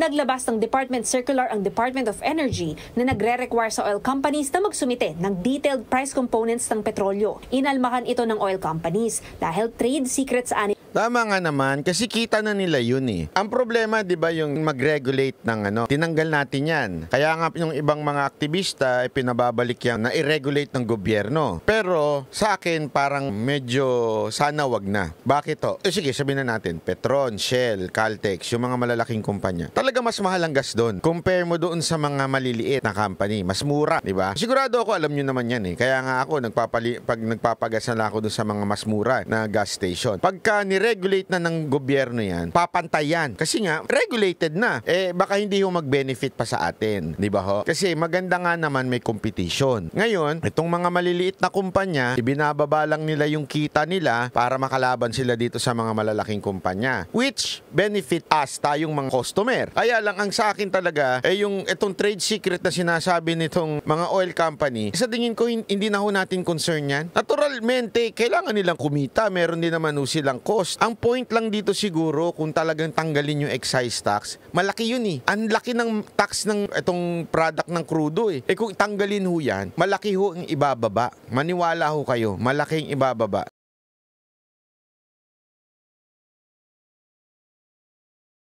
Naglabas ng Department Circular ang Department of Energy na nagre-require sa oil companies na magsumite ng detailed price components ng petrolyo. Inalmahan ito ng oil companies dahil trade secrets ani Tama nga naman kasi kita na nila yun eh. Ang problema 'di ba yung mag-regulate ng ano, tinanggal natin 'yan. Kaya nga yung ibang mga aktivista ay eh, pinababalik yan na i-regulate ng gobyerno. Pero sa akin parang medyo sana wag na. Bakit to? Eh sige, sabihin na natin Petron, Shell, Caltex, yung mga malalaking kumpanya. Talaga mas mahal ang gas doon. Compare mo doon sa mga maliliit na company, mas mura, 'di ba? Sigurado ako alam niyo naman 'yan eh. Kaya nga ako nagpapali pag nagpapagasan ako doon sa mga mas mura na gas station. Pagka i-regulate na ng gobyerno yan, papantayan. Kasi nga, regulated na. Eh, baka hindi ho mag-benefit pa sa atin. Di ba ho? Kasi maganda nga naman may competition. Ngayon, itong mga maliliit na kumpanya, ibinababa lang nila yung kita nila para makalaban sila dito sa mga malalaking kumpanya. Which benefit us, tayong mga customer. Kaya lang, ang sa akin talaga, eh yung itong trade secret na sinasabi nitong mga oil company, sa tingin ko, hindi na ho natin concern yan. Naturalmente, kailangan nilang kumita. Meron din naman ho silang cost cost. Ang point lang dito siguro kung talagang tanggalin yung excise tax, malaki yun eh. Ang laki ng tax ng itong product ng krudo eh. Eh kung tanggalin ho yan, malaki ho ang ibababa. Maniwala ho kayo, malaking ibababa.